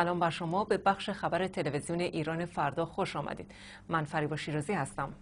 سلام بر شما به بخش خبر تلویزیون ایران فردا خوش آمدید من فریبا شیرازی هستم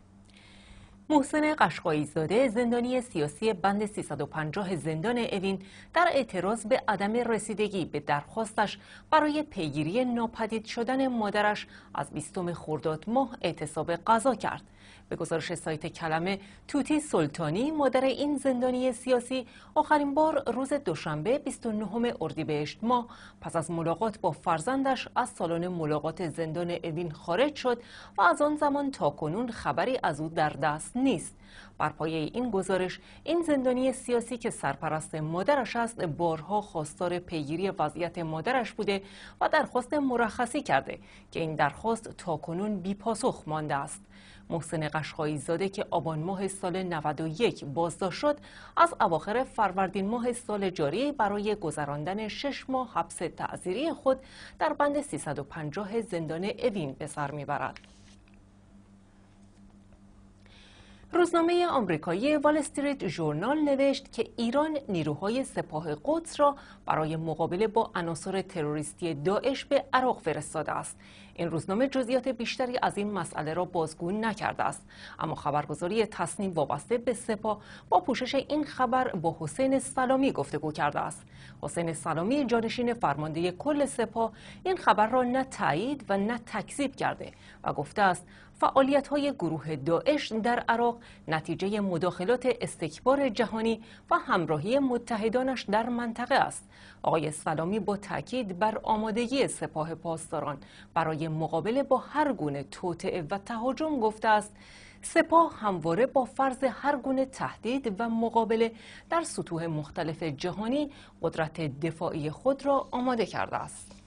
محسن قشقایی زاده زندانی سیاسی بند 350 زندان اوین در اعتراض به عدم رسیدگی به درخواستش برای پیگیری ناپدید شدن مادرش از بیستم خرداد ماه اعتصاب قضا کرد به گزارش سایت کلمه توتی سلطانی مادر این زندانی سیاسی آخرین بار روز دوشنبه 29 اردیبهشت ماه پس از ملاقات با فرزندش از سالن ملاقات زندان اوین خارج شد و از آن زمان تا کنون خبری از او در دست نیست بر پایه این گزارش این زندانی سیاسی که سرپرست مادرش است بارها خواستار پیگیری وضعیت مادرش بوده و درخواست مرخصی کرده که این درخواست تا کنون بی پاسخ مانده است محسن قشقایی زاده که آبان ماه سال 91 بازداشت شد از اواخر فروردین ماه سال جاری برای گذراندن شش ماه حبس تعذیری خود در بند 350 زندان اوین به سر میبرد. روزنامه آمریکایی وال استریت ژورنال نوشت که ایران نیروهای سپاه قدس را برای مقابله با عناصر تروریستی داعش به عراق فرستاده است. این روزنامه جزئیات بیشتری از این مسئله را بازگو نکرده است اما خبرگزاری تصنیم وابسته به سپاه با پوشش این خبر با حسین سلامی گفتگو کرده است حسین سلامی جانشین فرمانده کل سپاه این خبر را نه تایید و نه تکذیب کرده و گفته است فعالیت های گروه داعش در عراق نتیجه مداخلات استکبار جهانی و همراهی متحدانش در منطقه است. آقای سلامی با تاکید بر آمادگی سپاه پاسداران برای مقابله با هر گونه توطعه و تهاجم گفته است سپاه همواره با فرض هر گونه تهدید و مقابله در سطوح مختلف جهانی قدرت دفاعی خود را آماده کرده است.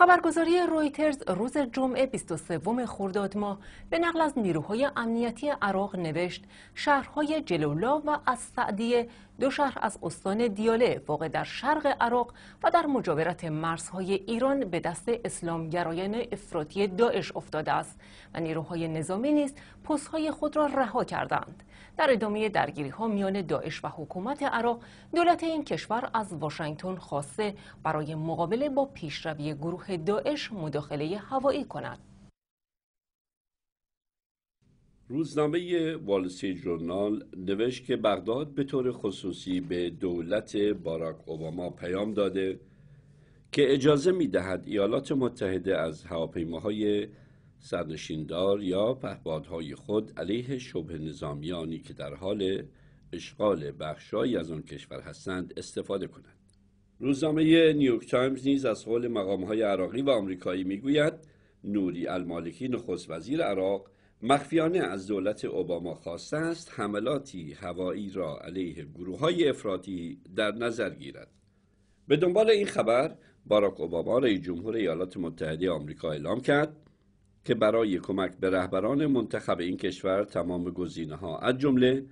خبرگزاری رویترز روز جمعه 23 خرداد ماه به نقل از نیروهای امنیتی عراق نوشت شهرهای جلولا و از سعدیه دو شهر از استان دیاله واقع در شرق عراق و در مجاورت مرزهای ایران به دست اسلامگرایان افراطی داعش افتاده است و نیروهای نظامی نیز پستهای خود را رها کردند در ادامه درگیری ها میان داعش و حکومت عراق دولت این کشور از واشنگتن خواسته برای مقابله با پیشروی گروه داعش مداخله هوایی کند روزنامه والسی جورنال نوشت که بغداد به طور خصوصی به دولت باراک اوباما پیام داده که اجازه می دهد ایالات متحده از هواپیماهای سرنشیندار یا پهبادهای خود علیه شبه نظامیانی که در حال اشغال بخشهایی از آن کشور هستند استفاده کنند. روزنامه نیویورک تایمز نیز از قول مقامهای عراقی و آمریکایی میگوید نوری المالکی نخست وزیر عراق مخفیانه از دولت اوباما خواسته است حملاتی هوایی را علیه گروه های افراطی در نظر گیرد به دنبال این خبر باراک اوباما رئیس جمهور ایالات متحده آمریکا اعلام کرد که برای کمک به رهبران منتخب این کشور تمام گزینه ها از جمله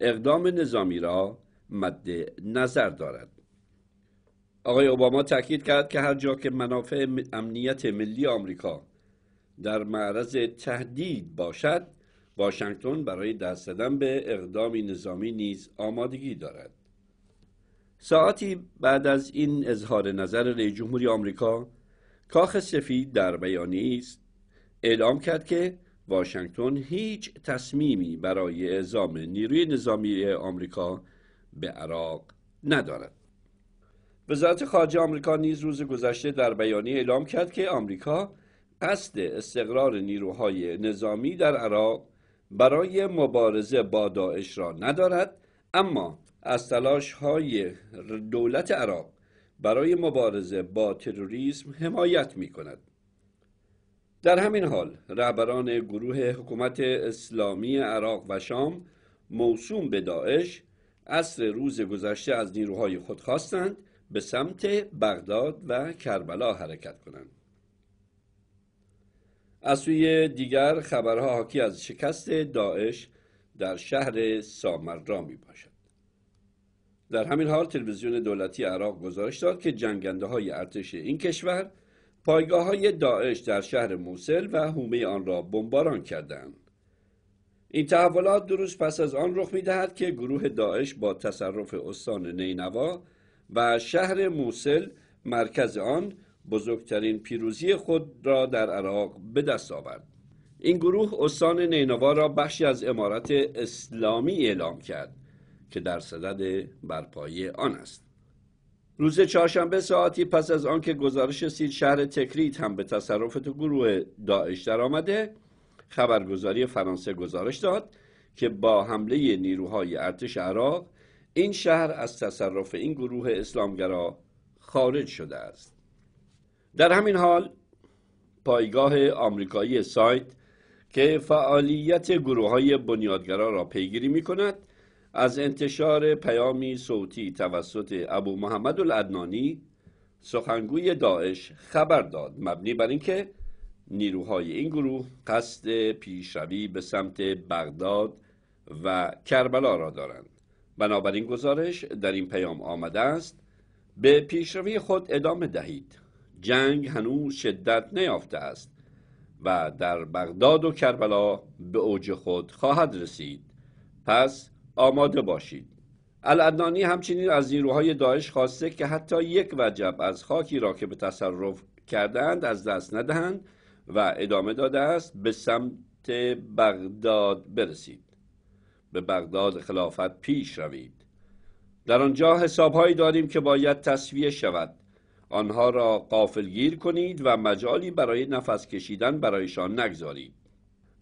اقدام نظامی را مد نظر دارد آقای اوباما تاکید کرد که هر جا که منافع امنیت ملی آمریکا در معرض تهدید باشد واشنگتن برای دست دادن به اقدامی نظامی نیز آمادگی دارد ساعتی بعد از این اظهار نظر رئیس جمهوری آمریکا کاخ سفید در بیانیه است اعلام کرد که واشنگتن هیچ تصمیمی برای اعزام نیروی نظامی آمریکا به عراق ندارد وزارت خارجه آمریکا نیز روز گذشته در بیانیه اعلام کرد که آمریکا قصد استقرار نیروهای نظامی در عراق برای مبارزه با داعش را ندارد اما از های دولت عراق برای مبارزه با تروریسم حمایت می کند. در همین حال رهبران گروه حکومت اسلامی عراق و شام موسوم به داعش عصر روز گذشته از نیروهای خود خواستند به سمت بغداد و کربلا حرکت کنند. از سوی دیگر خبرها حاکی از شکست داعش در شهر سامرا می باشد. در همین حال تلویزیون دولتی عراق گزارش داد که جنگنده های ارتش این کشور پایگاه های داعش در شهر موسل و حومه آن را بمباران کردند. این تحولات درست روز پس از آن رخ می دهد که گروه داعش با تصرف استان نینوا و شهر موسل مرکز آن بزرگترین پیروزی خود را در عراق به دست آورد این گروه استان نینوا را بخشی از امارت اسلامی اعلام کرد که در صدد برپایی آن است روز چهارشنبه ساعتی پس از آنکه گزارش سید شهر تکریت هم به تصرف گروه داعش درآمده خبرگزاری فرانسه گزارش داد که با حمله نیروهای ارتش عراق این شهر از تصرف این گروه اسلامگرا خارج شده است در همین حال پایگاه آمریکایی سایت که فعالیت گروه های بنیادگرا را پیگیری می کند از انتشار پیامی صوتی توسط ابو محمد الادنانی سخنگوی داعش خبر داد مبنی بر اینکه نیروهای این گروه قصد پیشروی به سمت بغداد و کربلا را دارند بنابراین گزارش در این پیام آمده است به پیشروی خود ادامه دهید جنگ هنوز شدت نیافته است و در بغداد و کربلا به اوج خود خواهد رسید پس آماده باشید الادنانی همچنین از نیروهای داعش خواسته که حتی یک وجب از خاکی را که به تصرف کردند از دست ندهند و ادامه داده است به سمت بغداد برسید به بغداد خلافت پیش روید در آنجا حسابهایی داریم که باید تصویه شود آنها را قافلگیر کنید و مجالی برای نفس کشیدن برایشان نگذارید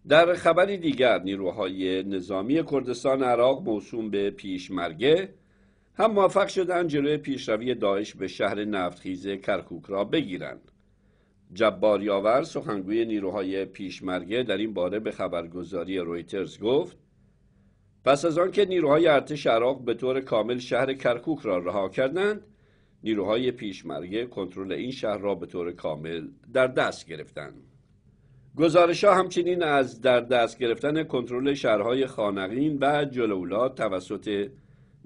در خبری دیگر نیروهای نظامی کردستان عراق موسوم به پیشمرگه هم موفق شدند جلوی پیشروی داعش به شهر نفتخیز کرکوک را بگیرند جبار یاور سخنگوی نیروهای پیشمرگه در این باره به خبرگزاری رویترز گفت پس از آنکه نیروهای ارتش عراق به طور کامل شهر کرکوک را رها کردند نیروهای پیشمرگه کنترل این شهر را به طور کامل در دست گرفتند گزارش ها همچنین از در دست گرفتن کنترل شهرهای خانقین و جلولات توسط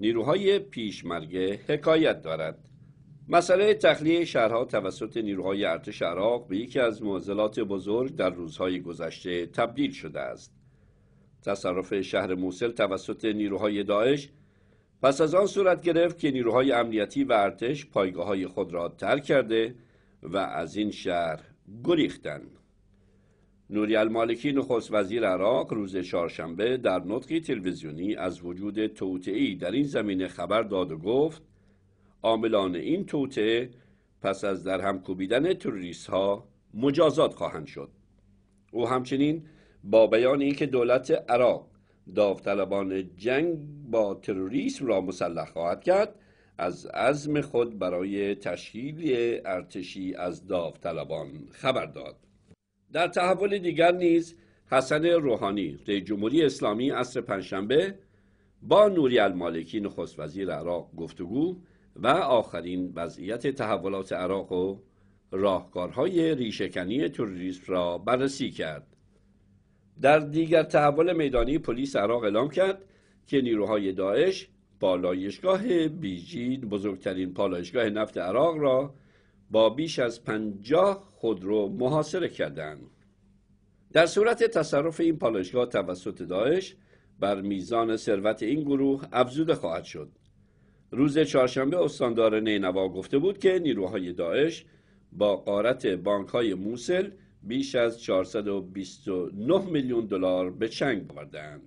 نیروهای پیشمرگه حکایت دارد مسئله تخلیه شهرها توسط نیروهای ارتش عراق به یکی از معضلات بزرگ در روزهای گذشته تبدیل شده است تصرف شهر موسل توسط نیروهای داعش پس از آن صورت گرفت که نیروهای امنیتی و ارتش پایگاه های خود را ترک کرده و از این شهر گریختند. نوری المالکی نخست وزیر عراق روز چهارشنبه در نطقی تلویزیونی از وجود توطعی در این زمینه خبر داد و گفت عاملان این توطعه پس از در هم کوبیدن تروریست ها مجازات خواهند شد او همچنین با بیان اینکه دولت عراق داوطلبان جنگ با تروریسم را مسلح خواهد کرد از عزم خود برای تشکیل ارتشی از داوطلبان خبر داد در تحول دیگر نیز حسن روحانی رئیس جمهوری اسلامی عصر پنجشنبه با نوری المالکی نخست وزیر عراق گفتگو و آخرین وضعیت تحولات عراق و راهکارهای ریشهکنی تروریسم را بررسی کرد در دیگر تحول میدانی پلیس عراق اعلام کرد که نیروهای داعش پالایشگاه بیجید بزرگترین پالایشگاه نفت عراق را با بیش از پنجاه خودرو محاصره کردند در صورت تصرف این پالایشگاه توسط داعش بر میزان ثروت این گروه افزوده خواهد شد روز چهارشنبه استاندار نینوا گفته بود که نیروهای داعش با قارت بانک های موسل بیش از 429 میلیون دلار به چنگ آوردند.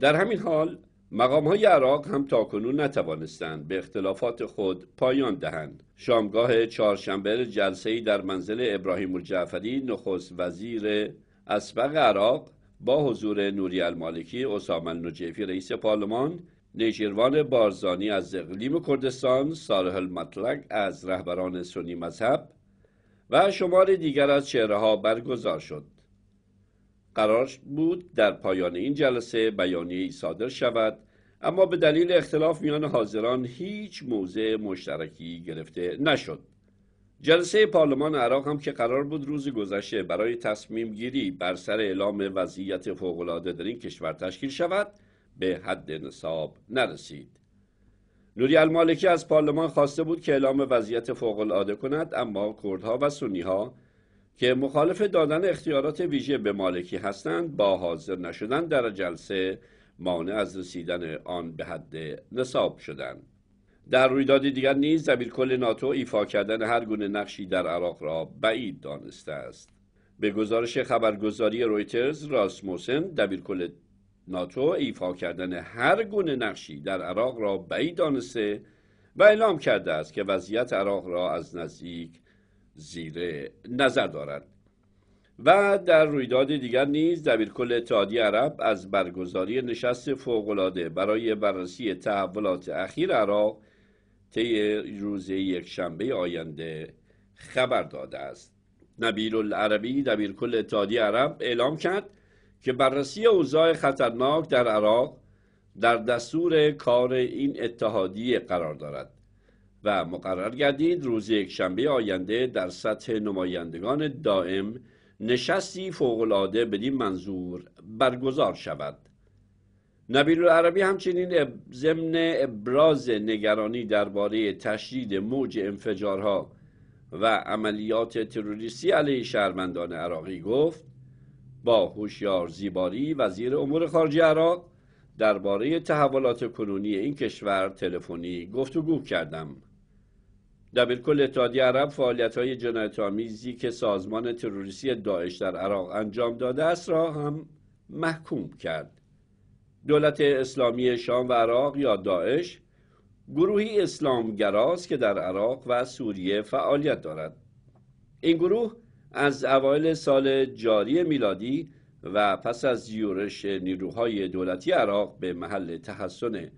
در همین حال مقام های عراق هم تاکنون نتوانستند به اختلافات خود پایان دهند. شامگاه چهارشنبه جلسه در منزل ابراهیم الجعفری نخست وزیر اسبق عراق با حضور نوری المالکی، اسامه النجیفی رئیس پارلمان، نیجیروان بارزانی از اقلیم کردستان، صالح المطلق از رهبران سنی مذهب و شمار دیگر از چهره ها برگزار شد قرار بود در پایان این جلسه بیانیه صادر شود اما به دلیل اختلاف میان حاضران هیچ موضع مشترکی گرفته نشد جلسه پارلمان عراق هم که قرار بود روز گذشته برای تصمیم گیری بر سر اعلام وضعیت فوقالعاده در این کشور تشکیل شود به حد نصاب نرسید نوری المالکی از پارلمان خواسته بود که اعلام وضعیت فوق العاده کند اما کردها و سنی ها که مخالف دادن اختیارات ویژه به مالکی هستند با حاضر نشدن در جلسه مانع از رسیدن آن به حد نصاب شدند در رویداد دیگر نیز دبیرکل ناتو ایفا کردن هر گونه نقشی در عراق را بعید دانسته است به گزارش خبرگزاری رویترز راسموسن دبیرکل ناتو ایفا کردن هر گونه نقشی در عراق را بعید دانسته و اعلام کرده است که وضعیت عراق را از نزدیک زیر نظر دارد و در رویداد دیگر نیز دبیرکل اتحادیه عرب از برگزاری نشست فوقالعاده برای بررسی تحولات اخیر عراق طی روز یکشنبه آینده خبر داده است نبیل العربی دبیرکل اتحادیه عرب اعلام کرد که بررسی اوضاع خطرناک در عراق در دستور کار این اتحادیه قرار دارد و مقرر گردید روز شنبه آینده در سطح نمایندگان دائم نشستی فوقالعاده بدین منظور برگزار شود نبیل العربی همچنین ضمن ابراز نگرانی درباره تشدید موج انفجارها و عملیات تروریستی علیه شهروندان عراقی گفت با هوشیار زیباری وزیر امور خارجه عراق درباره تحولات کنونی این کشور تلفنی گفتگو کردم کل اتحادی عرب فعالیت های جنایت آمیزی که سازمان تروریستی داعش در عراق انجام داده است را هم محکوم کرد دولت اسلامی شام و عراق یا داعش گروهی اسلامگراست که در عراق و سوریه فعالیت دارد این گروه از اوایل سال جاری میلادی و پس از یورش نیروهای دولتی عراق به محل تحسن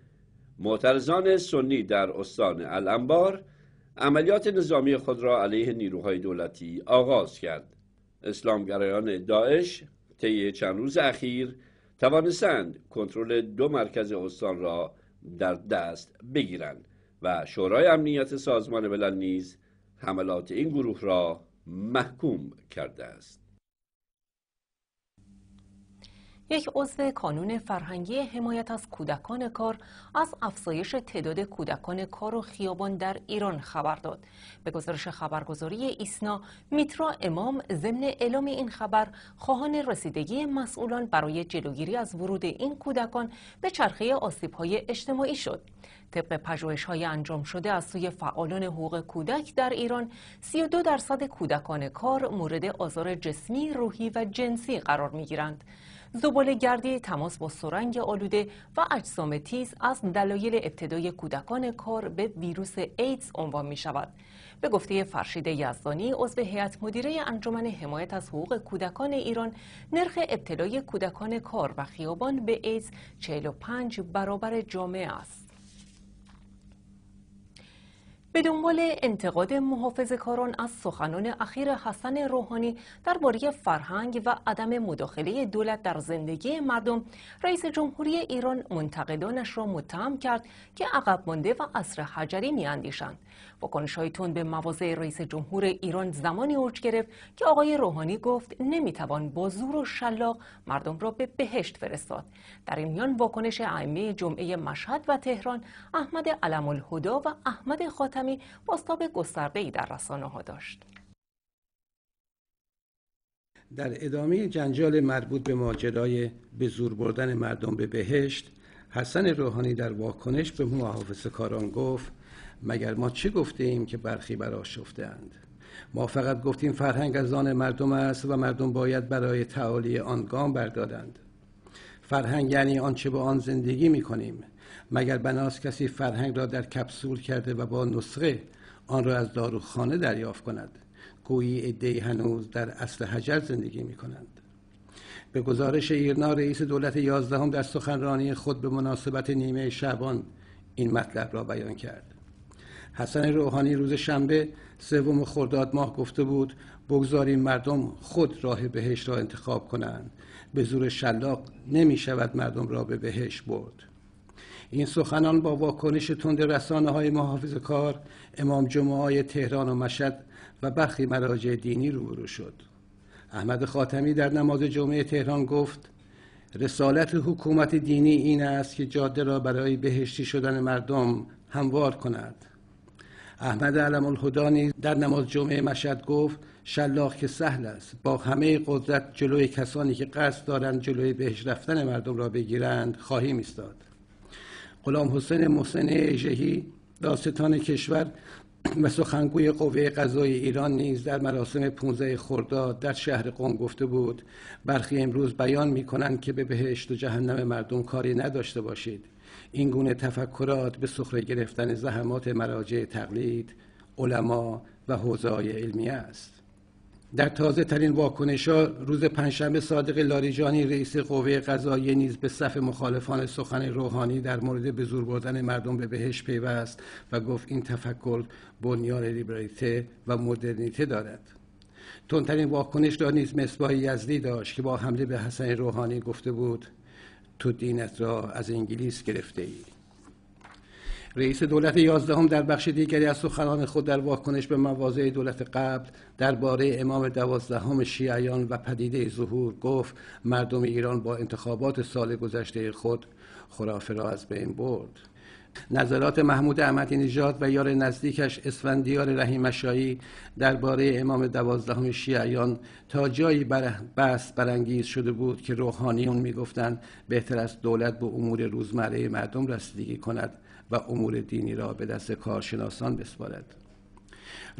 معترضان سنی در استان الانبار عملیات نظامی خود را علیه نیروهای دولتی آغاز کرد اسلامگرایان داعش طی چند روز اخیر توانستند کنترل دو مرکز استان را در دست بگیرند و شورای امنیت سازمان ملل نیز حملات این گروه را محکوم کرده است یک عضو کانون فرهنگی حمایت از کودکان کار از افزایش تعداد کودکان کار و خیابان در ایران خبر داد. به گزارش خبرگزاری ایسنا، میترا امام ضمن اعلام این خبر خواهان رسیدگی مسئولان برای جلوگیری از ورود این کودکان به چرخه آسیب‌های اجتماعی شد. طبق پجوهش های انجام شده از سوی فعالان حقوق کودک در ایران 32 درصد کودکان کار مورد آزار جسمی، روحی و جنسی قرار می گردی، تماس با سرنگ آلوده و اجسام تیز از دلایل ابتدای کودکان کار به ویروس ایدز عنوان می شود. به گفته فرشید یزدانی عضو هیئت مدیره انجمن حمایت از حقوق کودکان ایران نرخ ابتلای کودکان کار و خیابان به ایدز 45 برابر جامعه است. به دنبال انتقاد محافظ کاران از سخنان اخیر حسن روحانی درباره فرهنگ و عدم مداخله دولت در زندگی مردم رئیس جمهوری ایران منتقدانش را متهم کرد که عقب مانده و عصر حجری میاندیشند واکنش های تند به مواضع رئیس جمهور ایران زمانی اوج گرفت که آقای روحانی گفت نمیتوان با زور و شلاق مردم را به بهشت فرستاد در این میان واکنش ائمه جمعه مشهد و تهران احمد علم و احمد خاطر کمی در رسانه ها داشت. در ادامه جنجال مربوط به ماجرای به زور بردن مردم به بهشت حسن روحانی در واکنش به محافظ کاران گفت مگر ما چه گفته که برخی شفته اند ما فقط گفتیم فرهنگ از آن مردم است و مردم باید برای تعالی آن گام بردارند فرهنگ یعنی آنچه با آن زندگی می کنیم مگر بناس کسی فرهنگ را در کپسول کرده و با نسخه آن را از داروخانه دریافت کند گویی عدهای هنوز در اصل حجر زندگی می کنند به گزارش ایرنا رئیس دولت یازدهم در سخنرانی خود به مناسبت نیمه شعبان این مطلب را بیان کرد حسن روحانی روز شنبه سوم خرداد ماه گفته بود بگذاریم مردم خود راه بهش را انتخاب کنند به زور شلاق نمی شود مردم را به بهش برد این سخنان با واکنش تند رسانه های محافظ کار امام جمعه های تهران و مشهد و برخی مراجع دینی روبرو شد احمد خاتمی در نماز جمعه تهران گفت رسالت حکومت دینی این است که جاده را برای بهشتی شدن مردم هموار کند احمد علم نیز در نماز جمعه مشهد گفت شلاق که سهل است با همه قدرت جلوی کسانی که قصد دارند جلوی بهش رفتن مردم را بگیرند خواهی ایستاد غلام حسین محسن اژهی داستان کشور و سخنگوی قوه قضای ایران نیز در مراسم 15 خرداد در شهر قم گفته بود برخی امروز بیان می کنند که به بهشت و جهنم مردم کاری نداشته باشید این گونه تفکرات به سخره گرفتن زحمات مراجع تقلید علما و حوزه علمیه است در تازه ترین واکنش ها روز پنجشنبه صادق لاریجانی رئیس قوه قضایی نیز به صف مخالفان سخن روحانی در مورد به زور بردن مردم به بهش پیوست و گفت این تفکر بنیان لیبرالیته و مدرنیته دارد تندترین واکنش را نیز مصباح یزدی داشت که با حمله به حسن روحانی گفته بود تو دینت را از انگلیس گرفته ای رئیس دولت یازدهم در بخش دیگری از سخنان خود در واکنش به مواضع دولت قبل درباره امام دوازدهم شیعیان و پدیده ظهور گفت مردم ایران با انتخابات سال گذشته خود خرافه را از بین برد نظرات محمود احمدی نژاد و یار نزدیکش اسفندیار رحیمشایی درباره امام دوازدهم شیعیان تا جایی بر بحث برانگیز شده بود که روحانیون میگفتند بهتر است دولت به امور روزمره مردم رسیدگی کند و امور دینی را به دست کارشناسان بسپارد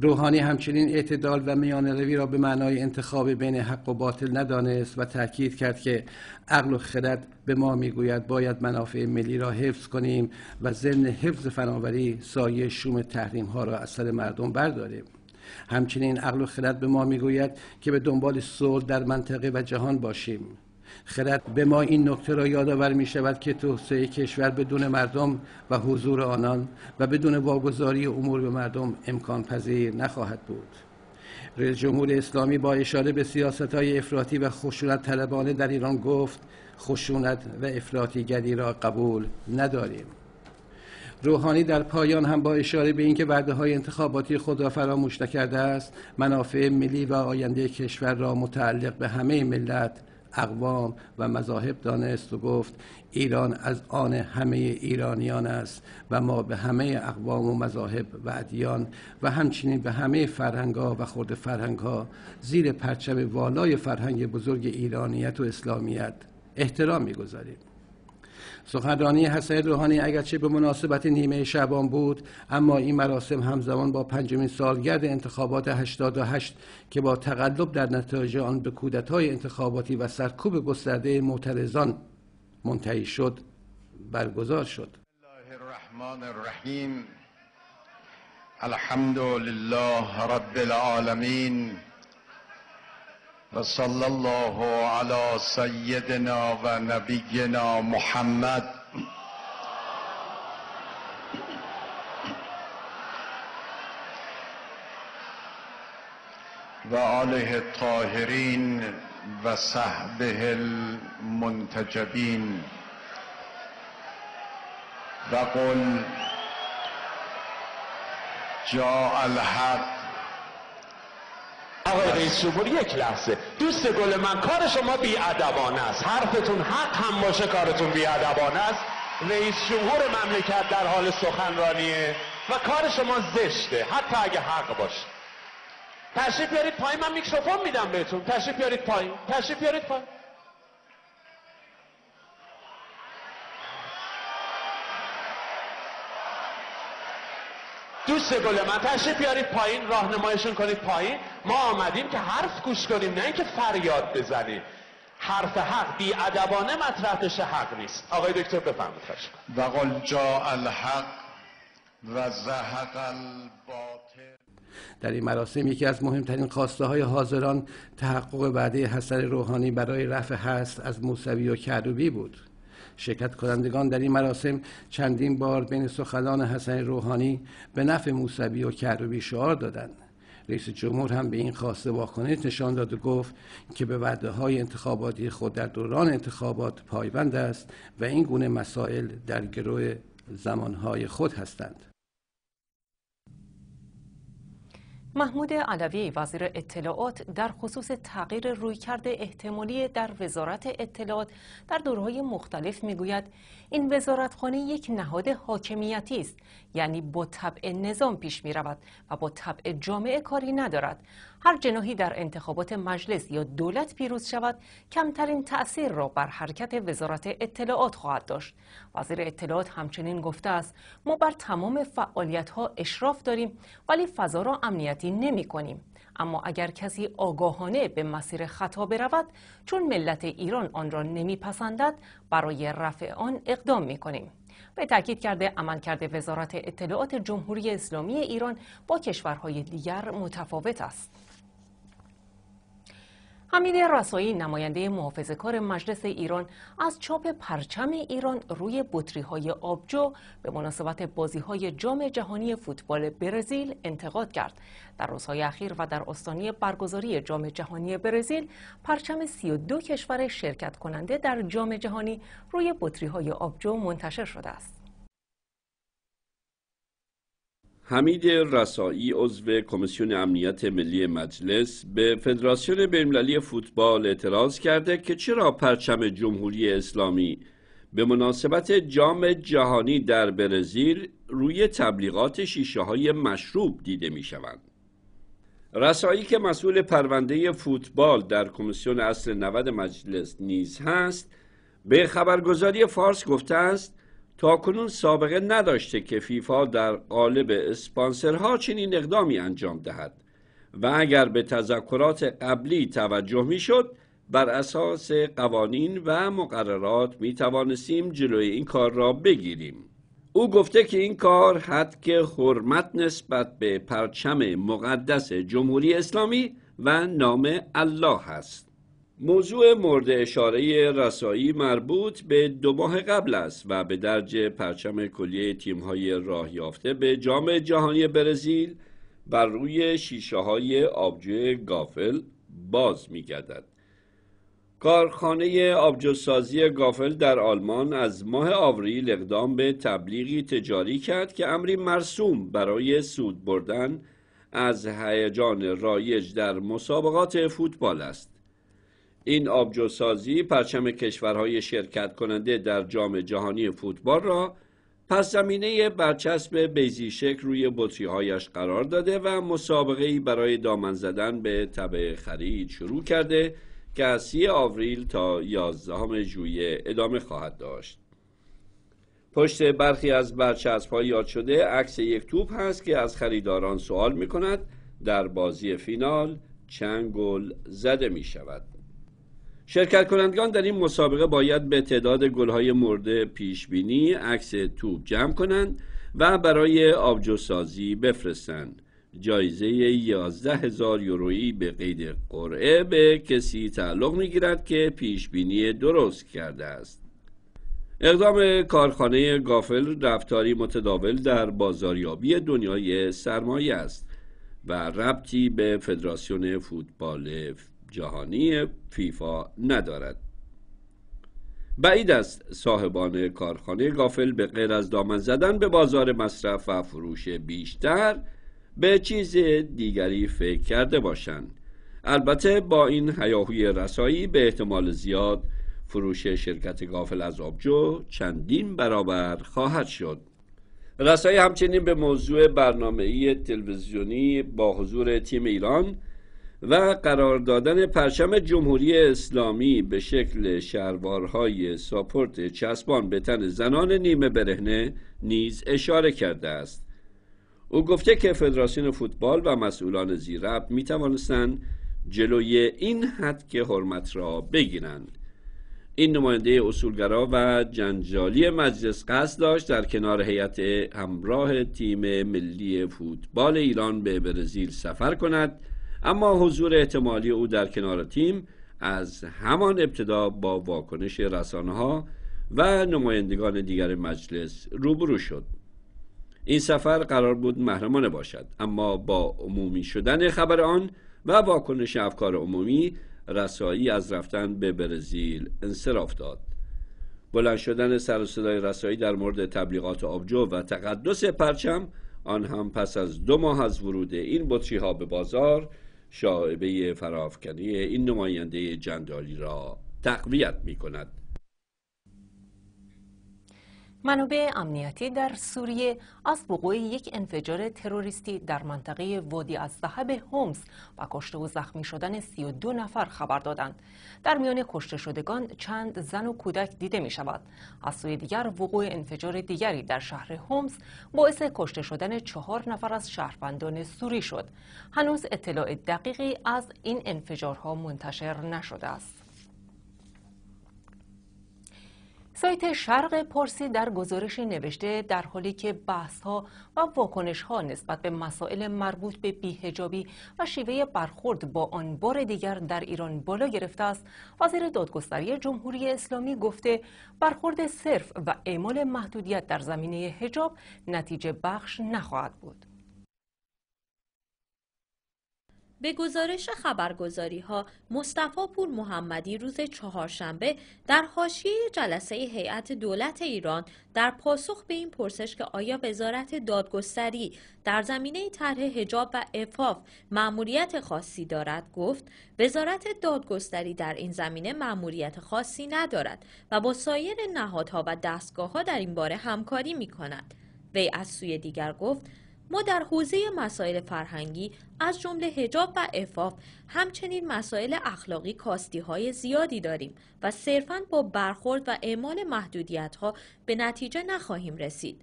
روحانی همچنین اعتدال و میان روی را به معنای انتخاب بین حق و باطل ندانست و تاکید کرد که عقل و خرد به ما میگوید باید منافع ملی را حفظ کنیم و ضمن حفظ فناوری سایه شوم تحریم ها را از سر مردم برداریم همچنین عقل و خرد به ما میگوید که به دنبال صلح در منطقه و جهان باشیم خرد به ما این نکته را یادآور می شود که توسعه کشور بدون مردم و حضور آنان و بدون واگذاری امور به مردم امکان پذیر نخواهد بود رئیس جمهور اسلامی با اشاره به سیاست های افراطی و خشونت طلبانه در ایران گفت خشونت و گری را قبول نداریم روحانی در پایان هم با اشاره به اینکه وعده های انتخاباتی خود را فراموش نکرده است منافع ملی و آینده کشور را متعلق به همه ملت اقوام و مذاهب دانست و گفت ایران از آن همه ایرانیان است و ما به همه اقوام و مذاهب و ادیان و همچنین به همه ها و فرهنگ ها زیر پرچم والای فرهنگ بزرگ ایرانیت و اسلامیت احترام میگذاریم سخنرانی حسن روحانی اگرچه به مناسبت نیمه شبان بود اما این مراسم همزمان با پنجمین سالگرد انتخابات 88 که با تقلب در نتایج آن به کودتای انتخاباتی و سرکوب گسترده معترضان منتهی شد برگزار شد الله الرحمن الرحیم الحمد لله رب العالمین صلی الله سیدنا و نبینا محمد و و صحبه وصحبه و وقل جا الحق آقای رئیس جمهور یک لحظه دوست گل من کار شما بیادبانه است حرفتون حق هم باشه کارتون بیادبانه است رئیس جمهور مملکت در حال سخنرانیه و کار شما زشته حتی اگه حق باشه تشریف بیارید پایین من میکروفون میدم بهتون تشریف بیارید پایین تشریف بیارید پایین گوش گل من تشریف بیارید پایین راهنمایشون کنید پایین ما آمدیم که حرف گوش کنیم نه اینکه فریاد بزنیم حرف حق بی ادبانه مطرح بشه حق نیست آقای دکتر بفرمایید خواهش و قل جا الحق و زهق الباطل در این مراسم یکی از مهمترین خواسته های حاضران تحقق بعده حسن روحانی برای رفع هست از موسوی و کروبی بود شرکت کنندگان در این مراسم چندین بار بین سخنان حسن روحانی به نفع موسوی و کروبی شعار دادند رئیس جمهور هم به این خواسته واکنش نشان داد و گفت که به وعده های انتخاباتی خود در دوران انتخابات پایبند است و این گونه مسائل در گروه زمانهای خود هستند محمود علوی وزیر اطلاعات در خصوص تغییر رویکرد احتمالی در وزارت اطلاعات در دورهای مختلف میگوید این وزارتخانه یک نهاد حاکمیتی است یعنی با طبع نظام پیش می رود و با طبع جامعه کاری ندارد هر جناهی در انتخابات مجلس یا دولت پیروز شود کمترین تأثیر را بر حرکت وزارت اطلاعات خواهد داشت وزیر اطلاعات همچنین گفته است ما بر تمام فعالیت ها اشراف داریم ولی فضا را امنیتی نمی کنیم اما اگر کسی آگاهانه به مسیر خطا برود چون ملت ایران آن را نمیپسندد برای رفع آن اقدام می کنیم. به تاکید کرده عملکرد وزارت اطلاعات جمهوری اسلامی ایران با کشورهای دیگر متفاوت است. حمید رسایی نماینده محافظه کار مجلس ایران از چاپ پرچم ایران روی بطری های آبجو به مناسبت بازی های جام جهانی فوتبال برزیل انتقاد کرد. در روزهای اخیر و در استانی برگزاری جام جهانی برزیل پرچم 32 کشور شرکت کننده در جام جهانی روی بطری های آبجو منتشر شده است. حمید رسایی عضو کمیسیون امنیت ملی مجلس به فدراسیون بینالمللی فوتبال اعتراض کرده که چرا پرچم جمهوری اسلامی به مناسبت جام جهانی در برزیل روی تبلیغات شیشه های مشروب دیده می شوند. رسایی که مسئول پرونده فوتبال در کمیسیون اصل 90 مجلس نیز هست به خبرگزاری فارس گفته است تاکنون سابقه نداشته که فیفا در قالب اسپانسرها چنین اقدامی انجام دهد و اگر به تذکرات قبلی توجه شد بر اساس قوانین و مقررات می توانستیم جلوی این کار را بگیریم او گفته که این کار حد که حرمت نسبت به پرچم مقدس جمهوری اسلامی و نام الله است. موضوع مورد اشاره رسایی مربوط به دو ماه قبل است و به درج پرچم کلیه تیم‌های راهیافته به جام جهانی برزیل بر روی شیشه های آبجو گافل باز می گردد. کارخانه آبجوسازی گافل در آلمان از ماه آوریل اقدام به تبلیغی تجاری کرد که امری مرسوم برای سود بردن از هیجان رایج در مسابقات فوتبال است. این آبجوسازی پرچم کشورهای شرکت کننده در جام جهانی فوتبال را پس زمینه برچسب بیزی شکل روی بطریهایش قرار داده و مسابقه برای دامن زدن به طبع خرید شروع کرده که از آوریل تا 11 ژوئیه ادامه خواهد داشت. پشت برخی از برچسب یاد شده عکس یک توپ هست که از خریداران سوال می کند در بازی فینال چند گل زده می شود. شرکت کنندگان در این مسابقه باید به تعداد گلهای مرده پیش بینی عکس توپ جمع کنند و برای آبجوسازی بفرستند. جایزه 11 هزار یورویی به قید قرعه به کسی تعلق می گیرد که پیش بینی درست کرده است. اقدام کارخانه گافل رفتاری متداول در بازاریابی دنیای سرمایه است و ربطی به فدراسیون فوتبال جهانی فیفا ندارد بعید است صاحبان کارخانه گافل به غیر از دامن زدن به بازار مصرف و فروش بیشتر به چیز دیگری فکر کرده باشند البته با این حیاهوی رسایی به احتمال زیاد فروش شرکت گافل از آبجو چندین برابر خواهد شد رسایی همچنین به موضوع برنامه تلویزیونی با حضور تیم ایران و قرار دادن پرچم جمهوری اسلامی به شکل شلوارهای ساپورت چسبان به تن زنان نیمه برهنه نیز اشاره کرده است او گفته که فدراسیون فوتبال و مسئولان زیرب می توانستند جلوی این حد که حرمت را بگیرند این نماینده اصولگرا و جنجالی مجلس قصد داشت در کنار هیئت همراه تیم ملی فوتبال ایران به برزیل سفر کند اما حضور احتمالی او در کنار تیم از همان ابتدا با واکنش رسانه ها و نمایندگان دیگر مجلس روبرو شد این سفر قرار بود محرمانه باشد اما با عمومی شدن خبر آن و واکنش افکار عمومی رسایی از رفتن به برزیل انصراف داد بلند شدن سر صدای رسایی در مورد تبلیغات آبجو و تقدس پرچم آن هم پس از دو ماه از ورود این بطری ها به بازار شاعبه فرافکنی این نماینده جندالی را تقویت می کند منابع امنیتی در سوریه از وقوع یک انفجار تروریستی در منطقه وادی از ذهب هومس و کشته و زخمی شدن 32 نفر خبر دادند. در میان کشته شدگان چند زن و کودک دیده می شود. از سوی دیگر وقوع انفجار دیگری در شهر هومس باعث کشته شدن چهار نفر از شهروندان سوری شد. هنوز اطلاع دقیقی از این انفجارها منتشر نشده است. سایت شرق پرسی در گزارش نوشته در حالی که بحث ها و واکنش ها نسبت به مسائل مربوط به بیهجابی و شیوه برخورد با آن بار دیگر در ایران بالا گرفته است وزیر دادگستری جمهوری اسلامی گفته برخورد صرف و اعمال محدودیت در زمینه هجاب نتیجه بخش نخواهد بود به گزارش خبرگزاری ها مصطفی پور محمدی روز چهارشنبه در حاشیه جلسه هیئت دولت ایران در پاسخ به این پرسش که آیا وزارت دادگستری در زمینه طرح هجاب و افاف مأموریت خاصی دارد گفت وزارت دادگستری در این زمینه مأموریت خاصی ندارد و با سایر نهادها و دستگاه ها در این باره همکاری می کند وی از سوی دیگر گفت ما در حوزه مسائل فرهنگی از جمله هجاب و افاف همچنین مسائل اخلاقی کاستی های زیادی داریم و صرفاً با برخورد و اعمال محدودیت ها به نتیجه نخواهیم رسید.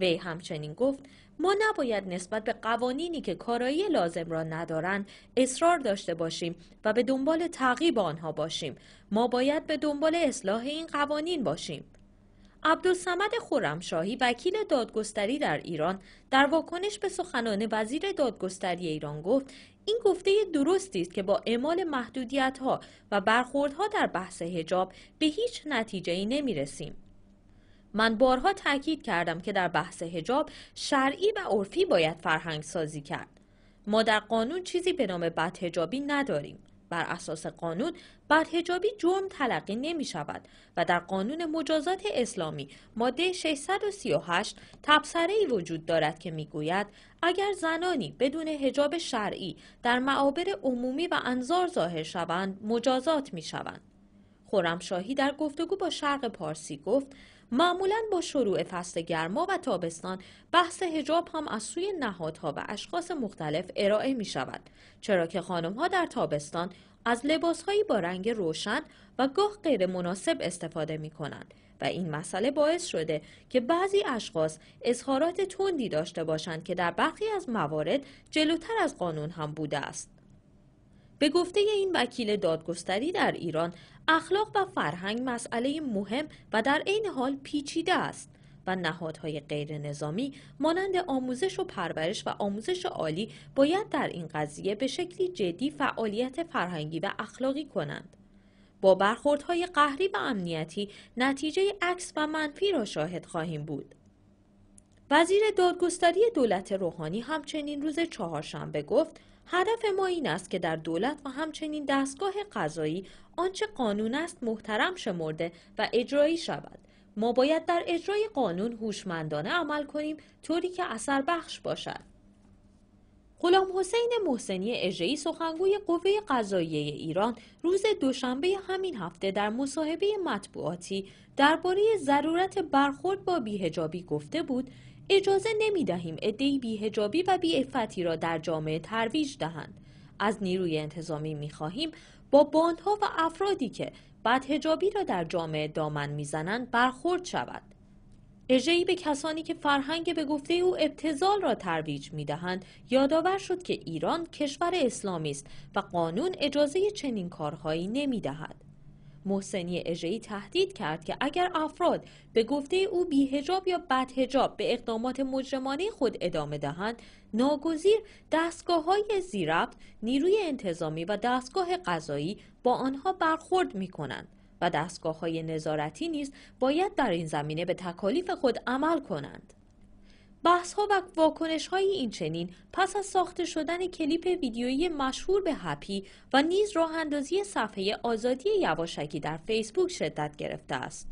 وی همچنین گفت ما نباید نسبت به قوانینی که کارایی لازم را ندارند اصرار داشته باشیم و به دنبال تغییب آنها باشیم ما باید به دنبال اصلاح این قوانین باشیم عبدالسمد خورمشاهی وکیل دادگستری در ایران در واکنش به سخنان وزیر دادگستری ایران گفت این گفته درستی است که با اعمال محدودیت ها و برخوردها در بحث حجاب به هیچ نتیجه ای نمی رسیم. من بارها تاکید کردم که در بحث حجاب شرعی و عرفی باید فرهنگ سازی کرد. ما در قانون چیزی به نام بدهجابی نداریم. بر اساس قانون برهجابی جرم تلقی نمی شود و در قانون مجازات اسلامی ماده 638 تبصره وجود دارد که می گوید اگر زنانی بدون هجاب شرعی در معابر عمومی و انظار ظاهر شوند مجازات می شوند. خورمشاهی در گفتگو با شرق پارسی گفت معمولا با شروع فصل گرما و تابستان بحث هجاب هم از سوی نهادها و اشخاص مختلف ارائه می شود چرا که خانم ها در تابستان از لباسهایی با رنگ روشن و گاه غیر مناسب استفاده می کنند و این مسئله باعث شده که بعضی اشخاص اظهارات تندی داشته باشند که در برخی از موارد جلوتر از قانون هم بوده است. به گفته این وکیل دادگستری در ایران اخلاق و فرهنگ مسئله مهم و در عین حال پیچیده است و نهادهای غیر نظامی مانند آموزش و پرورش و آموزش عالی باید در این قضیه به شکلی جدی فعالیت فرهنگی و اخلاقی کنند. با برخوردهای قهری و امنیتی نتیجه عکس و منفی را شاهد خواهیم بود. وزیر دادگستری دولت روحانی همچنین روز چهارشنبه گفت هدف ما این است که در دولت و همچنین دستگاه قضایی آنچه قانون است محترم شمرده و اجرایی شود ما باید در اجرای قانون هوشمندانه عمل کنیم طوری که اثر بخش باشد غلام حسین محسنی اژهای سخنگوی قوه قضاییه ایران روز دوشنبه همین هفته در مصاحبه مطبوعاتی درباره ضرورت برخورد با بیهجابی گفته بود اجازه نمی دهیم ادهی بیهجابی و بیعفتی را در جامعه ترویج دهند. از نیروی انتظامی می خواهیم با باندها و افرادی که بدهجابی را در جامعه دامن میزنند برخورد شود. اجهی به کسانی که فرهنگ به گفته او ابتزال را ترویج دهند یادآور شد که ایران کشور اسلامی است و قانون اجازه چنین کارهایی دهد. محسنی اژه‌ای تهدید کرد که اگر افراد به گفته او بیهجاب یا بدهجاب به اقدامات مجرمانه خود ادامه دهند ناگزیر دستگاه های زیربط نیروی انتظامی و دستگاه قضایی با آنها برخورد می کنند و دستگاه های نظارتی نیز باید در این زمینه به تکالیف خود عمل کنند بحث ها و واکنش های این چنین پس از ساخته شدن کلیپ ویدیویی مشهور به هپی و نیز راه اندازی صفحه آزادی یواشکی در فیسبوک شدت گرفته است.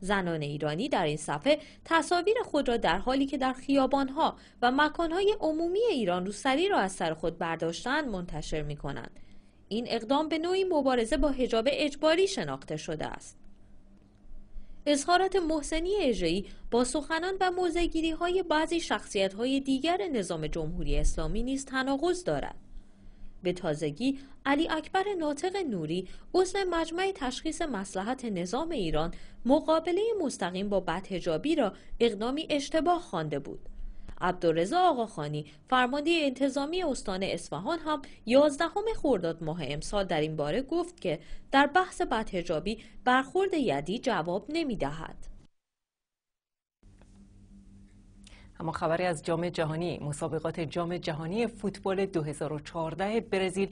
زنان ایرانی در این صفحه تصاویر خود را در حالی که در خیابانها و مکانهای عمومی ایران روسری را از سر خود برداشتن منتشر می کنند. این اقدام به نوعی مبارزه با حجاب اجباری شناخته شده است. اظهارات محسنی اجرایی با سخنان و موزگیری های بعضی شخصیت های دیگر نظام جمهوری اسلامی نیز تناقض دارد. به تازگی علی اکبر ناطق نوری عضو مجمع تشخیص مسلحت نظام ایران مقابله مستقیم با بدهجابی را اقدامی اشتباه خوانده بود. عبدالرضا آقاخانی فرمانده انتظامی استان اصفهان هم 11 خرداد ماه امسال در این باره گفت که در بحث بدهجابی برخورد یدی جواب نمیدهد. اما خبری از جام جهانی مسابقات جام جهانی فوتبال 2014 برزیل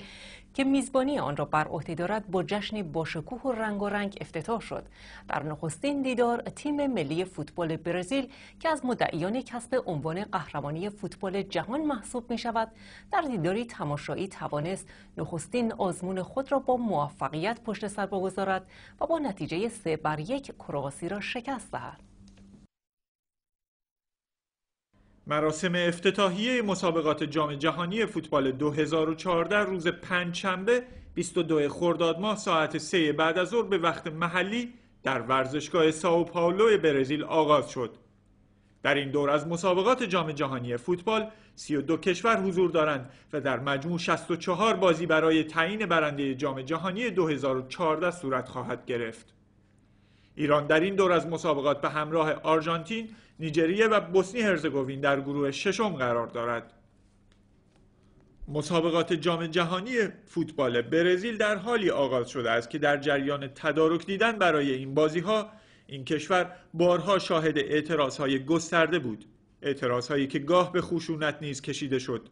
که میزبانی آن را بر عهده دارد با جشن باشکوه و رنگارنگ افتتاح شد در نخستین دیدار تیم ملی فوتبال برزیل که از مدعیان کسب عنوان قهرمانی فوتبال جهان محسوب می شود در دیداری تماشایی توانست نخستین آزمون خود را با موفقیت پشت سر بگذارد و با نتیجه سه بر یک کرواسی را شکست دهد مراسم افتتاحیه مسابقات جام جهانی فوتبال 2014 روز پنجشنبه 22 خرداد ماه ساعت 3 بعد از ظهر به وقت محلی در ورزشگاه ساو برزیل آغاز شد. در این دور از مسابقات جام جهانی فوتبال 32 کشور حضور دارند و در مجموع 64 بازی برای تعیین برنده جام جهانی 2014 صورت خواهد گرفت. ایران در این دور از مسابقات به همراه آرژانتین، نیجریه و بوسنی هرزگوین در گروه ششم قرار دارد. مسابقات جام جهانی فوتبال برزیل در حالی آغاز شده است که در جریان تدارک دیدن برای این بازی ها این کشور بارها شاهد اعتراض های گسترده بود اعتراض هایی که گاه به خشونت نیز کشیده شد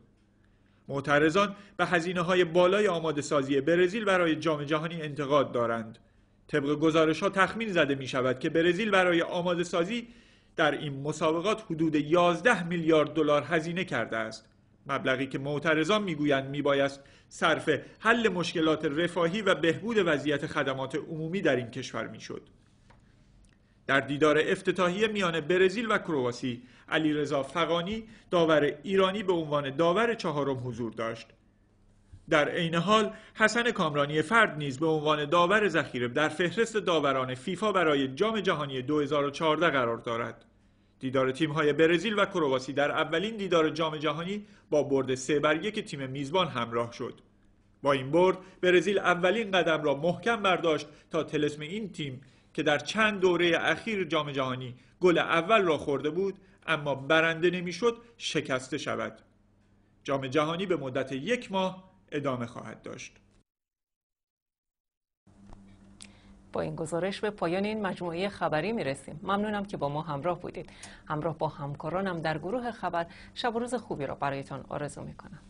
معترضان به هزینه های بالای آماده سازی برزیل برای جام جهانی انتقاد دارند طبق گزارش ها تخمین زده می شود که برزیل برای آماده سازی در این مسابقات حدود 11 میلیارد دلار هزینه کرده است مبلغی که معترضان میگویند میبایست صرف حل مشکلات رفاهی و بهبود وضعیت خدمات عمومی در این کشور میشد در دیدار افتتاحیه میان برزیل و کرواسی علی علیرضا فقانی داور ایرانی به عنوان داور چهارم حضور داشت در عین حال حسن کامرانی فرد نیز به عنوان داور ذخیره در فهرست داوران فیفا برای جام جهانی 2014 قرار دارد. دیدار های برزیل و کرواسی در اولین دیدار جام جهانی با برد سه بر یک تیم میزبان همراه شد. با این برد برزیل اولین قدم را محکم برداشت تا تلسم این تیم که در چند دوره اخیر جام جهانی گل اول را خورده بود اما برنده نمیشد شکسته شود. جام جهانی به مدت یک ماه ادامه خواهد داشت. با این گزارش به پایان این مجموعه خبری میرسیم ممنونم که با ما همراه بودید همراه با همکارانم در گروه خبر شب و روز خوبی را برایتان آرزو میکنم